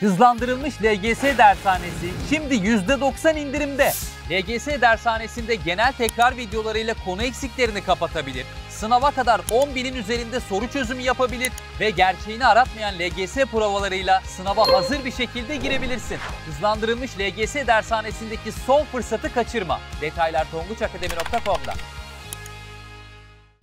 Hızlandırılmış LGS dershanesi şimdi %90 indirimde. LGS dershanesinde genel tekrar videolarıyla konu eksiklerini kapatabilir, sınava kadar 10.000'in üzerinde soru çözümü yapabilir ve gerçeğini aratmayan LGS provalarıyla sınava hazır bir şekilde girebilirsin. Hızlandırılmış LGS dershanesindeki son fırsatı kaçırma. Detaylar tonguçakademi.com'da.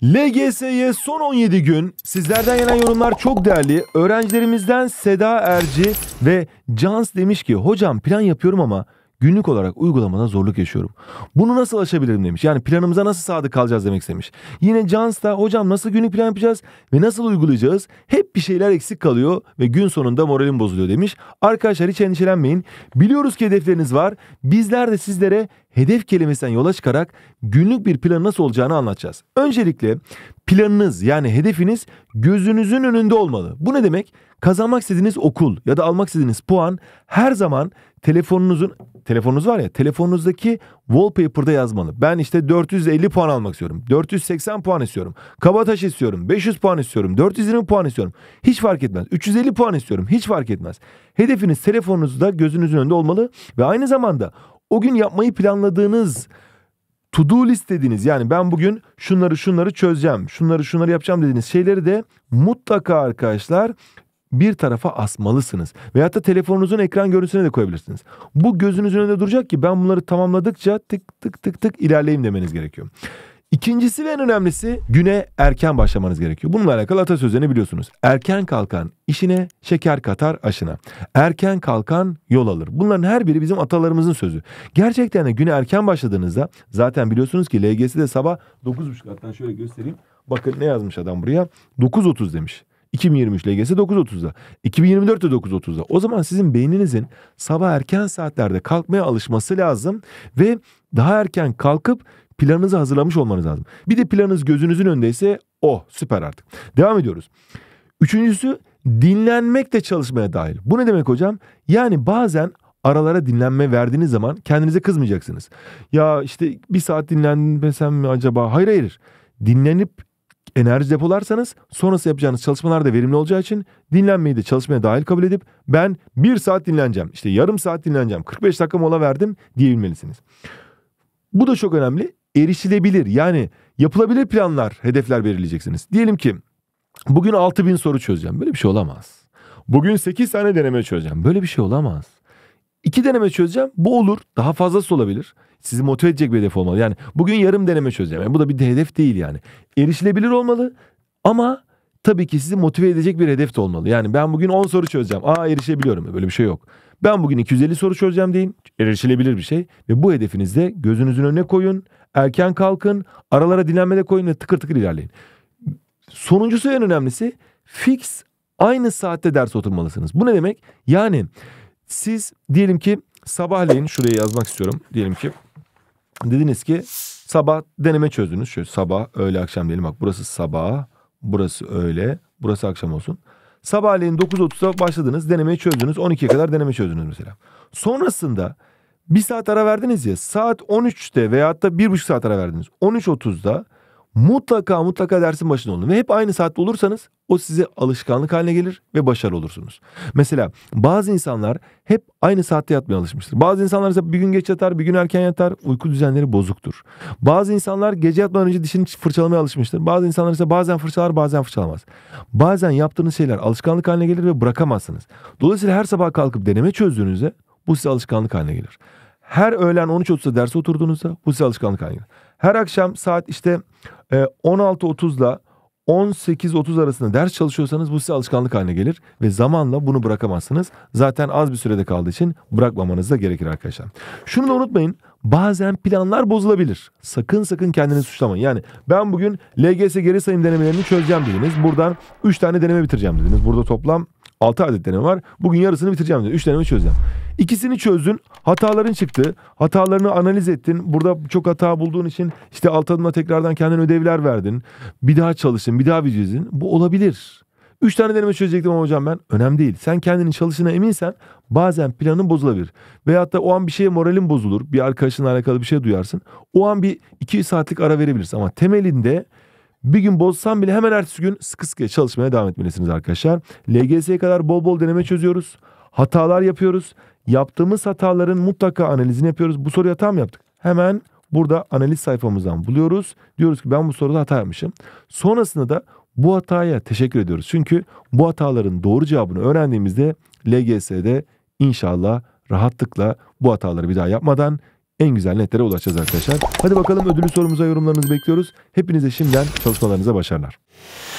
LGS'ye son 17 gün sizlerden gelen yorumlar çok değerli. Öğrencilerimizden Seda Erci ve Cans demiş ki hocam plan yapıyorum ama günlük olarak uygulamada zorluk yaşıyorum. Bunu nasıl aşabilirim demiş. Yani planımıza nasıl sadık kalacağız demek istemiş. Yine Jans da hocam nasıl günlük plan yapacağız ve nasıl uygulayacağız? Hep bir şeyler eksik kalıyor ve gün sonunda moralim bozuluyor demiş. Arkadaşlar hiç endişelenmeyin. Biliyoruz ki hedefleriniz var. Bizler de sizlere hedef kelimesinden yola çıkarak günlük bir plan nasıl olacağını anlatacağız. Öncelikle planınız yani hedefiniz gözünüzün önünde olmalı. Bu ne demek? Kazanmak istediğiniz okul ya da almak istediğiniz puan her zaman telefonunuzun telefonunuz var ya telefonunuzdaki wallpaper'da yazmalı. Ben işte 450 puan almak istiyorum. 480 puan istiyorum. Kabataş istiyorum. 500 puan istiyorum. 420 puan istiyorum. Hiç fark etmez. 350 puan istiyorum. Hiç fark etmez. Hedefiniz telefonunuzda gözünüzün önünde olmalı ve aynı zamanda o gün yapmayı planladığınız to do list dediğiniz yani ben bugün şunları şunları çözeceğim, şunları şunları yapacağım dediğiniz şeyleri de mutlaka arkadaşlar bir tarafa asmalısınız. Veyahut da telefonunuzun ekran görüntüsüne de koyabilirsiniz. Bu gözünüzün önünde duracak ki ben bunları tamamladıkça tık tık tık tık ilerleyeyim demeniz gerekiyor. İkincisi ve en önemlisi güne erken başlamanız gerekiyor. Bununla alakalı atasözlerini biliyorsunuz. Erken kalkan işine şeker katar aşına. Erken kalkan yol alır. Bunların her biri bizim atalarımızın sözü. Gerçekten de güne erken başladığınızda zaten biliyorsunuz ki LGS'de sabah 9.30 hatta şöyle göstereyim. Bakın ne yazmış adam buraya? 9.30 demiş. 2023 LGS 9.30'da. 2024 de 9.30'da. O zaman sizin beyninizin sabah erken saatlerde kalkmaya alışması lazım ve daha erken kalkıp planınızı hazırlamış olmanız lazım. Bir de planınız gözünüzün önündeyse oh süper artık. Devam ediyoruz. Üçüncüsü dinlenmek de çalışmaya dahil. Bu ne demek hocam? Yani bazen aralara dinlenme verdiğiniz zaman kendinize kızmayacaksınız. Ya işte bir saat dinlenmesem mi acaba? Hayır hayır. Dinlenip enerji depolarsanız sonrası yapacağınız çalışmalar da verimli olacağı için dinlenmeyi de çalışmaya dahil kabul edip ben bir saat dinleneceğim, işte yarım saat dinleneceğim, 45 dakika mola verdim diyebilmelisiniz. Bu da çok önemli. Erişilebilir yani yapılabilir planlar, hedefler belirleyeceksiniz. Diyelim ki bugün 6000 soru çözeceğim. Böyle bir şey olamaz. Bugün 8 tane deneme çözeceğim. Böyle bir şey olamaz. İki deneme çözeceğim. Bu olur. Daha fazlası olabilir. Sizi motive edecek bir hedef olmalı. Yani bugün yarım deneme çözeceğim. Yani bu da bir de hedef değil yani. Erişilebilir olmalı ama tabii ki sizi motive edecek bir hedef de olmalı. Yani ben bugün 10 soru çözeceğim. Aa erişebiliyorum. Böyle bir şey yok. Ben bugün 250 soru çözeceğim deyin. Erişilebilir bir şey. Ve bu hedefinizde gözünüzün önüne koyun. Erken kalkın. Aralara dinlenmede koyun ve tıkır tıkır ilerleyin. Sonuncusu en önemlisi fix aynı saatte ders oturmalısınız. Bu ne demek? Yani siz diyelim ki sabahleyin şuraya yazmak istiyorum. Diyelim ki dediniz ki sabah deneme çözdünüz. Şöyle sabah, öğle, akşam diyelim. Bak burası sabah, burası öğle, burası akşam olsun. Sabahleyin 9.30'da başladınız. Denemeyi çözdünüz. 12'ye kadar deneme çözdünüz mesela. Sonrasında bir saat ara verdiniz ya. Saat 13'te veyahut da bir buçuk saat ara verdiniz. 13.30'da mutlaka mutlaka dersin başında olun. Ve hep aynı saatte olursanız o size alışkanlık haline gelir ve başarılı olursunuz. Mesela bazı insanlar hep aynı saatte yatmaya alışmıştır. Bazı insanlar ise bir gün geç yatar, bir gün erken yatar. Uyku düzenleri bozuktur. Bazı insanlar gece yatmadan önce dişini fırçalamaya alışmıştır. Bazı insanlar ise bazen fırçalar, bazen fırçalamaz. Bazen yaptığınız şeyler alışkanlık haline gelir ve bırakamazsınız. Dolayısıyla her sabah kalkıp deneme çözdüğünüzde bu size alışkanlık haline gelir. Her öğlen 13.30'da derse oturduğunuzda bu size alışkanlık haline gelir. Her akşam saat işte 16.30 ile 18-30 arasında ders çalışıyorsanız bu size alışkanlık haline gelir ve zamanla bunu bırakamazsınız. Zaten az bir sürede kaldığı için bırakmamanız da gerekir arkadaşlar. Şunu da unutmayın. Bazen planlar bozulabilir. Sakın sakın kendini suçlamayın. Yani ben bugün LGS geri sayım denemelerini çözeceğim dediniz. Buradan 3 tane deneme bitireceğim dediniz. Burada toplam 6 adet deneme var. Bugün yarısını bitireceğim dedi. 3 deneme çözeceğim. İkisini çözdün. Hataların çıktı. Hatalarını analiz ettin. Burada çok hata bulduğun için işte alt adımda tekrardan kendine ödevler verdin. Bir daha çalışın, Bir daha video izledin. Bu olabilir. 3 tane deneme çözecektim ama hocam ben. Önemli değil. Sen kendini çalışına eminsen bazen planın bozulabilir. Veyahut da o an bir şeye moralin bozulur. Bir arkadaşınla alakalı bir şey duyarsın. O an bir 2 saatlik ara verebilirsin. Ama temelinde bir gün bozsam bile hemen ertesi gün sıkı sıkıya çalışmaya devam etmelisiniz arkadaşlar. LGS'ye kadar bol bol deneme çözüyoruz. Hatalar yapıyoruz. Yaptığımız hataların mutlaka analizini yapıyoruz. Bu soruyu hata mı yaptık? Hemen burada analiz sayfamızdan buluyoruz. Diyoruz ki ben bu soruda hata yapmışım. Sonrasında da bu hataya teşekkür ediyoruz. Çünkü bu hataların doğru cevabını öğrendiğimizde LGS'de inşallah rahatlıkla bu hataları bir daha yapmadan en güzel netlere ulaşacağız arkadaşlar. Hadi bakalım ödülü sorumuza yorumlarınızı bekliyoruz. Hepinize şimdiden çalışmalarınıza başarılar.